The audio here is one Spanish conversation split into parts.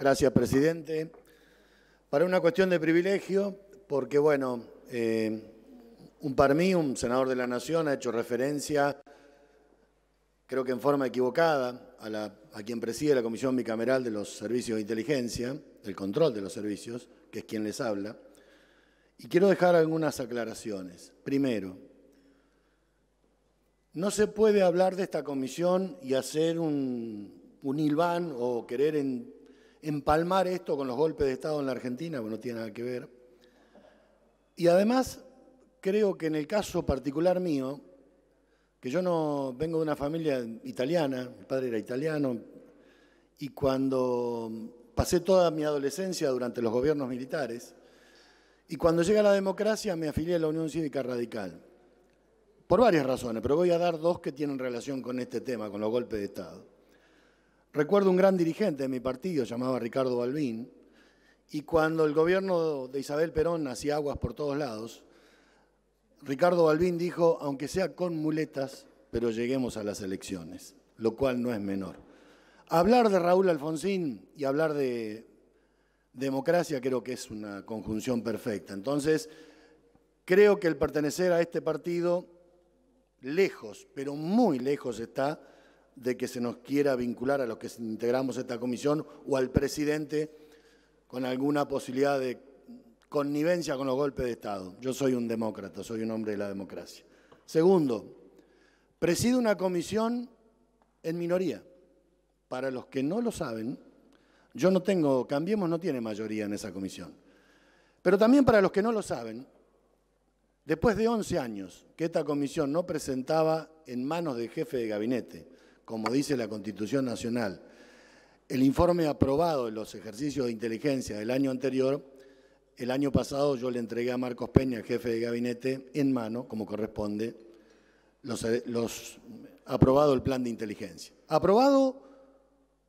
Gracias, presidente. Para una cuestión de privilegio, porque bueno, eh, un un mí un senador de la Nación, ha hecho referencia, creo que en forma equivocada, a, la, a quien preside la Comisión Bicameral de los Servicios de Inteligencia, del control de los servicios, que es quien les habla. Y quiero dejar algunas aclaraciones. Primero, no se puede hablar de esta comisión y hacer un, un o querer en, empalmar esto con los golpes de Estado en la Argentina, bueno, no tiene nada que ver. Y además, creo que en el caso particular mío, que yo no vengo de una familia italiana, mi padre era italiano, y cuando pasé toda mi adolescencia durante los gobiernos militares, y cuando llega la democracia me afilié a la Unión Cívica Radical, por varias razones, pero voy a dar dos que tienen relación con este tema, con los golpes de Estado. Recuerdo un gran dirigente de mi partido, llamaba Ricardo Balbín, y cuando el gobierno de Isabel Perón hacía aguas por todos lados, Ricardo Balbín dijo, aunque sea con muletas, pero lleguemos a las elecciones, lo cual no es menor. Hablar de Raúl Alfonsín y hablar de democracia creo que es una conjunción perfecta. Entonces, creo que el pertenecer a este partido, lejos, pero muy lejos está de que se nos quiera vincular a los que integramos esta comisión o al presidente con alguna posibilidad de connivencia con los golpes de Estado. Yo soy un demócrata, soy un hombre de la democracia. Segundo, presido una comisión en minoría. Para los que no lo saben, yo no tengo, Cambiemos no tiene mayoría en esa comisión. Pero también para los que no lo saben, después de 11 años que esta comisión no presentaba en manos del jefe de gabinete, como dice la Constitución Nacional, el informe aprobado en los ejercicios de inteligencia del año anterior, el año pasado yo le entregué a Marcos Peña, jefe de gabinete, en mano, como corresponde, eh, los, aprobado el plan de inteligencia. Aprobado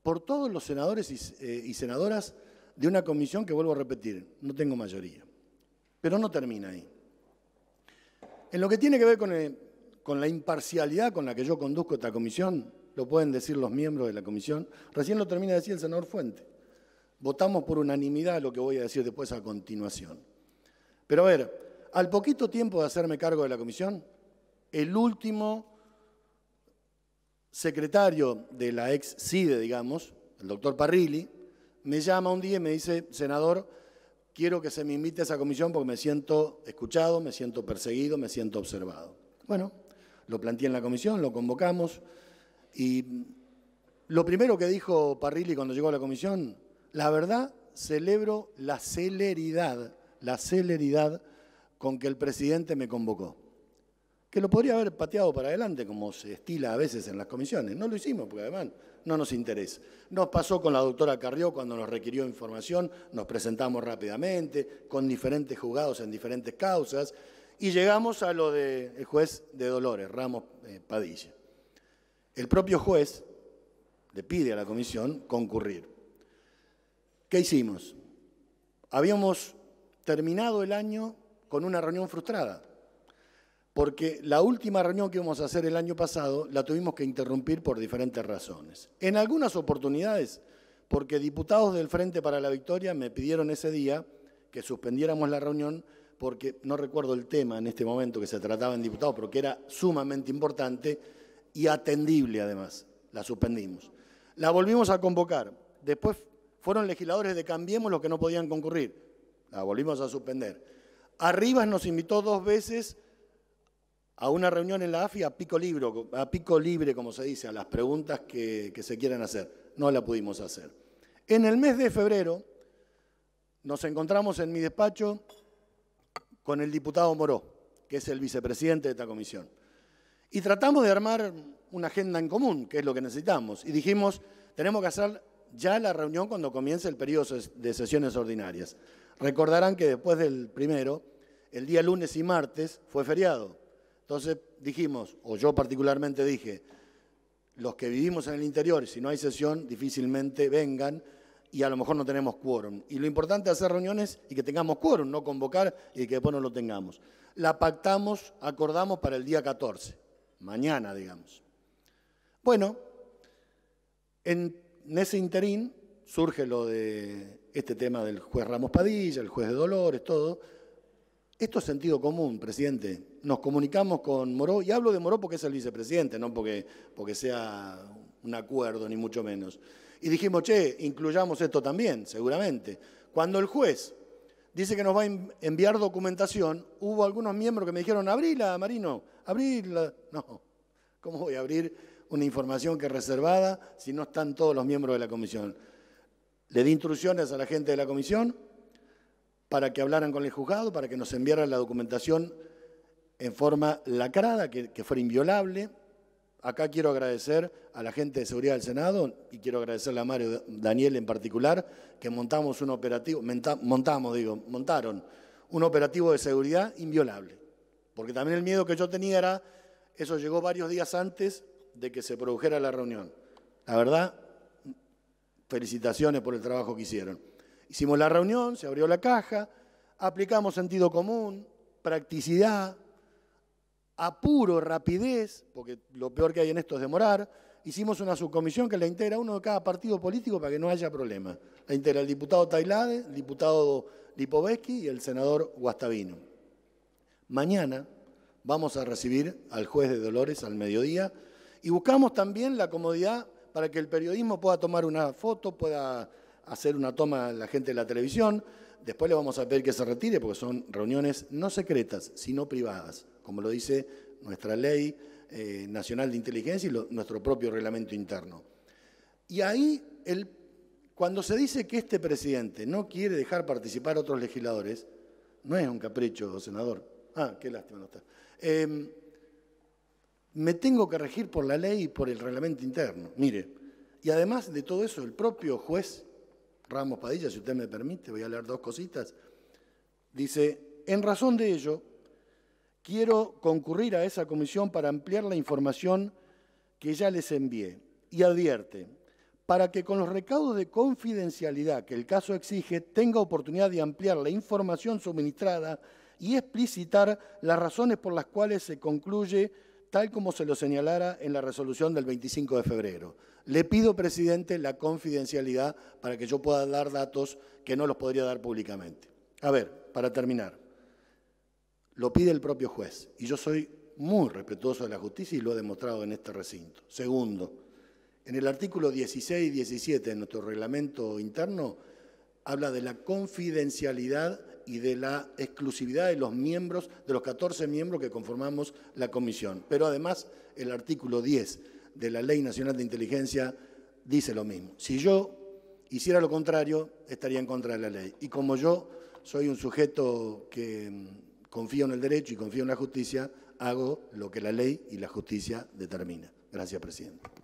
por todos los senadores eh, y, senadoras de una comisión que, vuelvo a repetir, no tengo mayoría. Pero no termina ahí. En lo que tiene que ver con, eh, con la imparcialidad con la que yo conduzco esta comisión, lo pueden decir los miembros de la comisión. Recién lo termina de decir el senador Fuente. Votamos por unanimidad lo que voy a decir después a continuación. Pero a ver, al poquito tiempo de hacerme cargo de la comisión, el último secretario de la ex CIDE, digamos, el doctor Parrilli, me llama un día y me dice, senador, quiero que se me invite a esa comisión porque me siento escuchado, me siento perseguido, me siento observado. Bueno, lo planteé en la comisión, lo convocamos, y lo primero que dijo Parrilli cuando llegó a la comisión, la verdad, celebro la celeridad, la celeridad con que el presidente me convocó. Que lo podría haber pateado para adelante, como se estila a veces en las comisiones. No lo hicimos, porque además no nos interesa. Nos pasó con la doctora Carrió cuando nos requirió información, nos presentamos rápidamente, con diferentes juzgados en diferentes causas, y llegamos a lo del de juez de Dolores, Ramos eh, Padilla. El propio juez le pide a la comisión concurrir. ¿Qué hicimos? Habíamos terminado el año con una reunión frustrada, porque la última reunión que íbamos a hacer el año pasado la tuvimos que interrumpir por diferentes razones. En algunas oportunidades, porque diputados del Frente para la Victoria me pidieron ese día que suspendiéramos la reunión porque no recuerdo el tema en este momento que se trataba en diputados, pero que era sumamente importante, y atendible además. La suspendimos. La volvimos a convocar. Después fueron legisladores de Cambiemos los que no podían concurrir. La volvimos a suspender. Arribas nos invitó dos veces a una reunión en la AFI a pico, libre, a pico libre, como se dice, a las preguntas que, que se quieran hacer. No la pudimos hacer. En el mes de febrero nos encontramos en mi despacho con el diputado Moró, que es el vicepresidente de esta comisión. Y tratamos de armar una agenda en común, que es lo que necesitamos. Y dijimos, tenemos que hacer ya la reunión cuando comience el periodo de sesiones ordinarias. Recordarán que después del primero, el día lunes y martes fue feriado. Entonces dijimos, o yo particularmente dije, los que vivimos en el interior, si no hay sesión, difícilmente vengan y a lo mejor no tenemos quórum. Y lo importante es hacer reuniones y que tengamos quórum, no convocar y que después no lo tengamos. La pactamos, acordamos para el día 14 mañana, digamos. Bueno, en, ese interín surge lo de este tema del juez Ramos Padilla, el juez de Dolores, todo. Esto es sentido común, presidente. Nos comunicamos con Moró, y hablo de Moró porque es el vicepresidente, no porque, porque sea un acuerdo, ni mucho menos. Y dijimos, che, incluyamos esto también, seguramente. Cuando el juez dice que nos va a enviar documentación. Hubo algunos miembros que me dijeron, abrila, Marino, abrila. No, ¿cómo voy a abrir una información que es reservada si no están todos los miembros de la comisión? Le di instrucciones a la gente de la comisión para que hablaran con el juzgado, para que nos enviaran la documentación en forma lacrada, que, que fuera inviolable. Acá quiero agradecer a la gente de seguridad del Senado y quiero agradecerle a Mario Daniel en particular que montamos un operativo, montamos, digo, montaron un operativo de seguridad inviolable. Porque también el miedo que yo tenía era, eso llegó varios días antes de que se produjera la reunión. La verdad, felicitaciones por el trabajo que hicieron. Hicimos la reunión, se abrió la caja, aplicamos sentido común, practicidad, apuro, rapidez, porque lo peor que hay en esto es demorar, hicimos una subcomisión que la integra uno de cada partido político para que no haya problema. La integra el diputado Tailade, el diputado Lipovetsky y el senador Guastavino. Mañana vamos a recibir al juez de Dolores al mediodía y buscamos también la comodidad para que el periodismo pueda tomar una foto, pueda hacer una toma a la gente de la televisión. Después le vamos a pedir que se retire porque son reuniones no secretas, sino privadas como lo dice nuestra ley eh, nacional de inteligencia y nuestro propio reglamento interno. Y ahí, cuando se dice que este presidente no quiere dejar participar a otros legisladores, no es un capricho, senador. Ah, qué lástima no está. Em, me tengo que regir por la ley y por el reglamento interno. Mire, y además de todo eso, el propio juez Ramos Padilla, si usted me permite, voy a leer dos cositas, dice, en razón de ello, Quiero concurrir a esa comisión para ampliar la información que ya les envié y advierte, para que con los recaudos de confidencialidad que el caso exige tenga oportunidad de ampliar la información suministrada y explicitar las razones por las cuales se concluye tal como se lo señalara en la resolución del 25 de febrero. Le pido, presidente, la confidencialidad para que yo pueda dar datos que no los podría dar públicamente. A ver, para terminar. Lo pide el propio juez y yo soy muy respetuoso de la justicia y lo he demostrado en este recinto. Segundo, en el artículo 16 y 17 de nuestro reglamento interno habla de la confidencialidad y de la exclusividad de los miembros, de los 14 miembros que conformamos la comisión. Pero además el artículo 10 de la Ley Nacional de Inteligencia dice lo mismo. Si yo hiciera lo contrario, estaría en contra de la ley. Y como yo soy un sujeto que mm, confío en el derecho y confío en la justicia, hago lo que la ley y la justicia determina. Gracias, presidente.